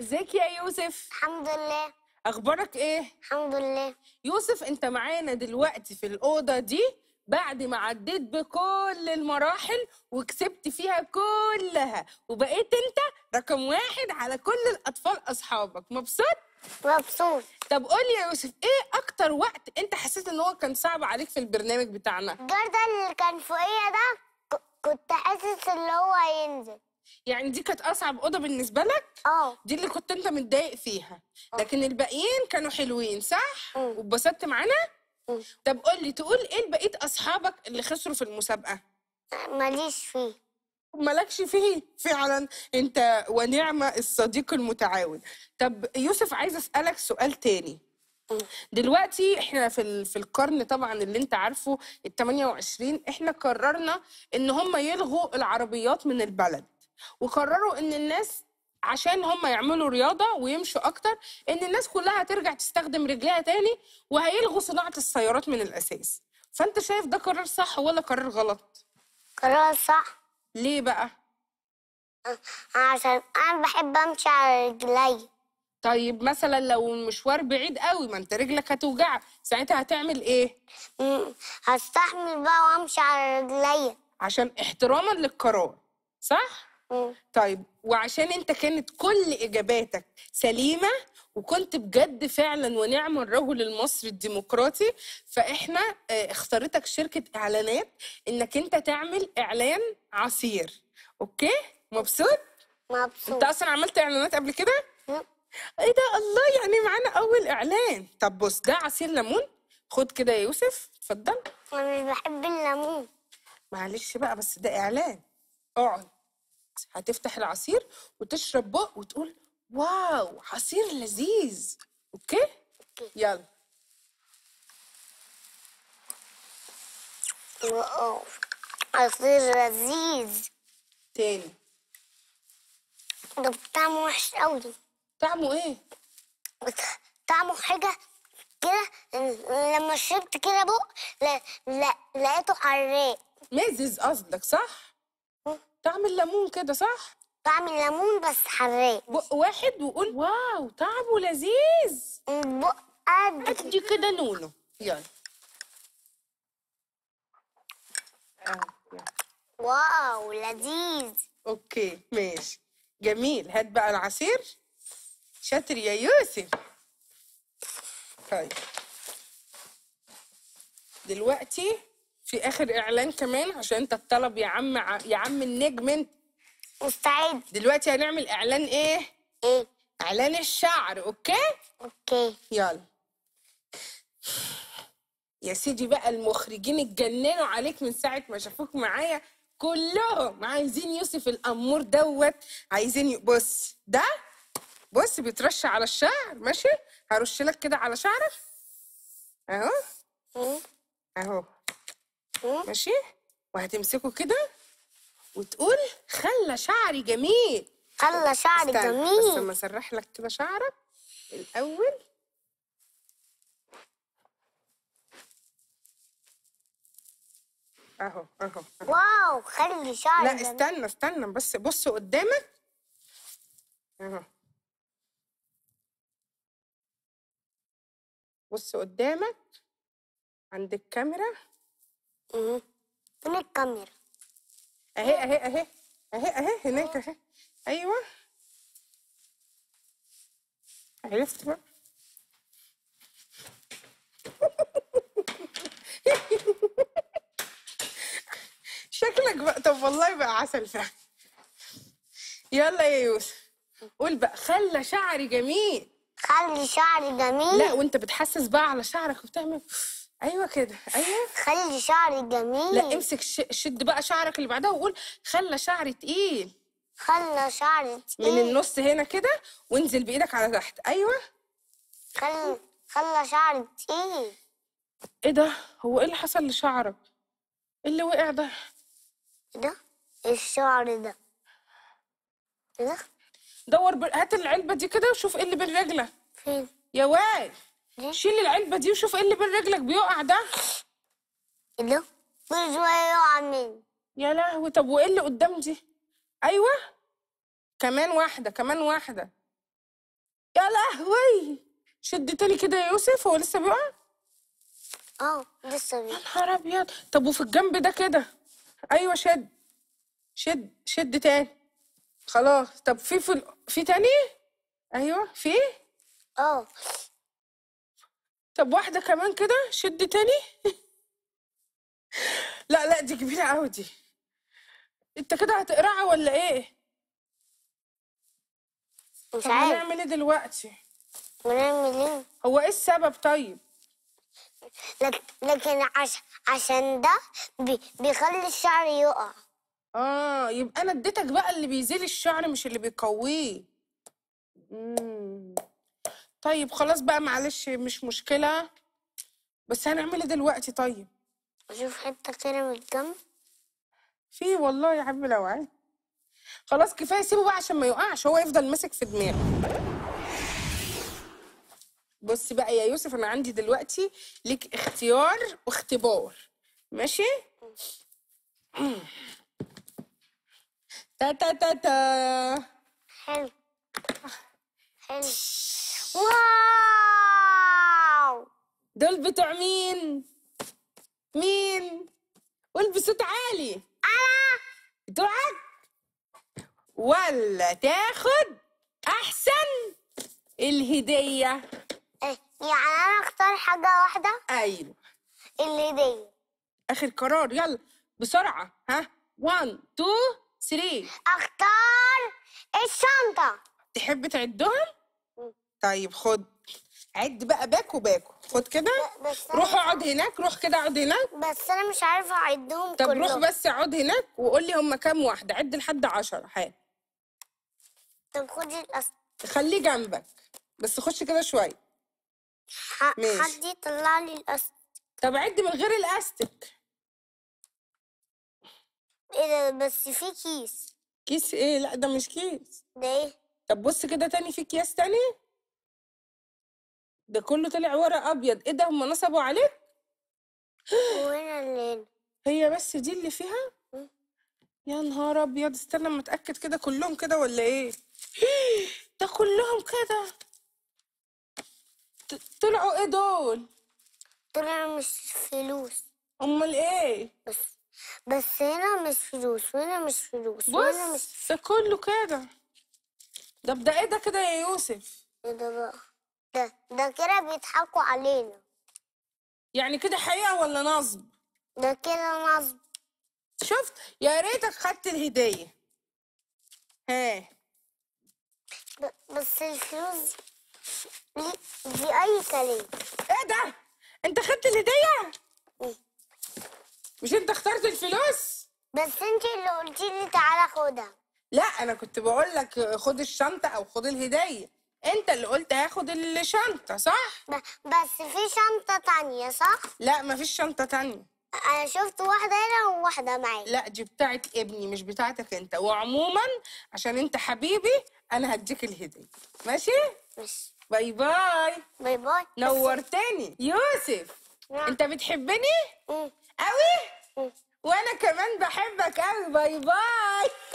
ازيك يا يوسف الحمد لله اخبارك ايه الحمد لله يوسف انت معانا دلوقتي في الاوضه دي بعد ما عديت بكل المراحل وكسبت فيها كلها وبقيت انت رقم واحد على كل الاطفال اصحابك مبسوط مبسوط طب قول يا يوسف ايه اكتر وقت انت حسيت ان هو كان صعب عليك في البرنامج بتاعنا الجردل اللي كان فوقيه ده كنت حاسس ان هو هينزل يعني دي كانت اصعب اوضه بالنسبه لك اه دي اللي كنت انت متضايق فيها آه. لكن الباقيين كانوا حلوين صح آه. واتبسطت معانا آه. طب قول لي تقول ايه لبقيه اصحابك اللي خسروا في المسابقه ماليش فيه مالكش فيه فعلا انت ونعمه الصديق المتعاون طب يوسف عايز اسالك سؤال تاني دلوقتي احنا في في القرن طبعا اللي انت عارفه ال 28 احنا قررنا ان هم يلغوا العربيات من البلد وقرروا ان الناس عشان هم يعملوا رياضه ويمشوا اكتر ان الناس كلها هترجع تستخدم رجليها تاني وهيلغوا صناعه السيارات من الاساس فانت شايف ده قرار صح ولا قرار غلط قرار صح ليه بقى عشان انا بحب امشي على رجلي طيب مثلا لو المشوار بعيد قوي ما انت رجلك هتوجعك ساعتها هتعمل ايه هستحمل بقى وامشي على رجلي عشان احتراما للقرار صح مم. طيب وعشان انت كانت كل اجاباتك سليمه وكنت بجد فعلا ونعم الرجل المصري الديمقراطي فاحنا آه، اختارتك شركه اعلانات انك انت تعمل اعلان عصير اوكي مبسوط مبسوط انت اصلا عملت اعلانات قبل كده ايه ده الله يعني معانا اول اعلان طب بص ده عصير ليمون خد كده يا يوسف اتفضل انا بحب الليمون معلش بقى بس ده اعلان اقعد هتفتح العصير وتشرب بق وتقول واو عصير لذيذ اوكي اوكي يلا واو عصير لذيذ تاني ده طعمه وحش قوي طعمه ايه طعمه حاجه كده لما شربت كده بق لقيته حراق لذيذ قصدك صح طعم الليمون كده صح؟ طعم الليمون بس حراق بق واحد وقول واو طعمه لذيذ بق قد كده نونو يلا واو لذيذ اوكي ماشي جميل هات بقى العصير شاطر يا يوسف طيب دلوقتي في اخر اعلان كمان عشان انت الطلب يا عم يا عم النجم انت مستعد دلوقتي هنعمل اعلان ايه؟ ايه؟ اعلان الشعر اوكي؟ اوكي يلا يا سيدي بقى المخرجين اتجننوا عليك من ساعه ما شافوك معايا كلهم عايزين يوسف الامور دوت عايزين بص ده بص بيترش على الشعر ماشي هرش لك كده على شعرك اهو إيه؟ اهو ماشي وهتمسكه كده وتقول خلى شعري جميل خلى شعري جميل بس لما اسرح لك كده شعرك الاول اهو اهو واو خلي شعري لا جميل. استنى استنى بس بص قدامك اهو بص قدامك عند الكاميرا ايه؟ فين الكاميرا اهي اهي اهي اهي اهي هناك اهي ايوه عرفت بقى شكلك بقى طب والله بقى عسل فعلا يلا يا يوسف قول بقى خلى شعري جميل خلي شعري جميل لا وانت بتحسس بقى على شعرك وبتعمل ايوه كده ايوه خلي شعري جميل لا امسك شد بقى شعرك اللي بعدها وقول خلى شعري تقيل خلى شعري تقيل من النص هنا كده وانزل بايدك على تحت ايوه خلى خلى شعري تقيل ايه ده هو ايه اللي حصل لشعرك ايه اللي وقع ده ايه ده إيه الشعر ده ايه ده دور هات العلبه دي كده وشوف ايه اللي بين رجلك فين يا واد إيه؟ شيل العلبه دي وشوف ايه اللي بين رجلك بيقع ده اللي كل شويه يقع مني يا لهوي طب وايه اللي قدام دي ايوه كمان واحده كمان واحده يا لهوي شد تاني كده يا يوسف هو لسه بيقع اه لسه بيقع يا نهار ابيض طب وفي الجنب ده كده ايوه شد شد شد تاني خلاص طب في في في تاني ايوه في إيه؟ اه طب واحدة كمان كده شد تاني لا لا دي كبيرة قوي دي انت كده هتقرعها ولا ايه؟ مش عارف هنعمل ايه دلوقتي؟ هنعمل ايه؟ هو ايه السبب طيب؟ لكن عش... عشان ده بي... بيخلي الشعر يقع اه يبقى انا اديتك بقى اللي بيزيل الشعر مش اللي بيقويه امم طيب خلاص بقى معلش مش مشكله بس هنعمل ايه دلوقتي طيب اشوف حته كده من الجنب في والله يا حبيبي لو عايز خلاص كفايه سيبه بقى عشان ما يقعش هو يفضل ماسك في دماغه بص بقى يا يوسف انا عندي دلوقتي ليك اختيار واختبار ماشي تا تا تا تا حلو حلو واو دول بتوع مين مين قول بصوت عالي انا دعك ولا تاخد احسن الهديه إيه، يعني انا اختار حاجه واحده ايوه الهديه اخر قرار يلا بسرعه ها 1 2 3 اختار الشنطه تحب تعدهم طيب خد عد بقى باكو باكو خد كده روح اقعد هناك روح كده اقعد هناك بس انا مش عارفه اعدهم طب كله. روح بس اقعد هناك وقول لي هم كام واحده عد لحد 10 حالا طب خدي الاسطر خليه جنبك بس خش كده شويه حد يطلع لي الاسطر طب عد من غير الاستك ايه ده بس في كيس كيس ايه لا ده مش كيس ده ايه طب بص كده تاني في اكياس تاني ده كله طلع ورق ابيض ايه ده هم نصبوا عليك وين اللي هي بس دي اللي فيها يا نهار ابيض استنى اما اتاكد كده كلهم كده ولا ايه ده كلهم كده طلعوا ايه دول طلعوا مش فلوس امال ايه بس بس هنا مش فلوس وهنا مش فلوس بص مش... ده كله كده طب ده ايه ده كده يا يوسف ايه ده بقى ده, ده كده بيضحكوا علينا يعني كده حقيقة ولا نصب؟ ده كده نصب شفت يا ريتك خدت الهدية ها بس الفلوس دي, دي أي كلام إيه ده؟ أنت خدت الهدية؟ إيه. مش أنت اخترت الفلوس؟ بس أنت اللي قلتي لي تعالى خدها لا أنا كنت بقول لك خد الشنطة أو خد الهدية انت اللي قلت هاخد الشنطه صح بس في شنطه تانية صح لا مفيش شنطه تانية انا شفت واحده هنا وواحده معايا لا دي بتاعه ابني مش بتاعتك انت وعموما عشان انت حبيبي انا هديك الهديه ماشي ماشي باي باي باي باي نورتني يوسف نعم. انت بتحبني قوي وانا كمان بحبك قوي باي باي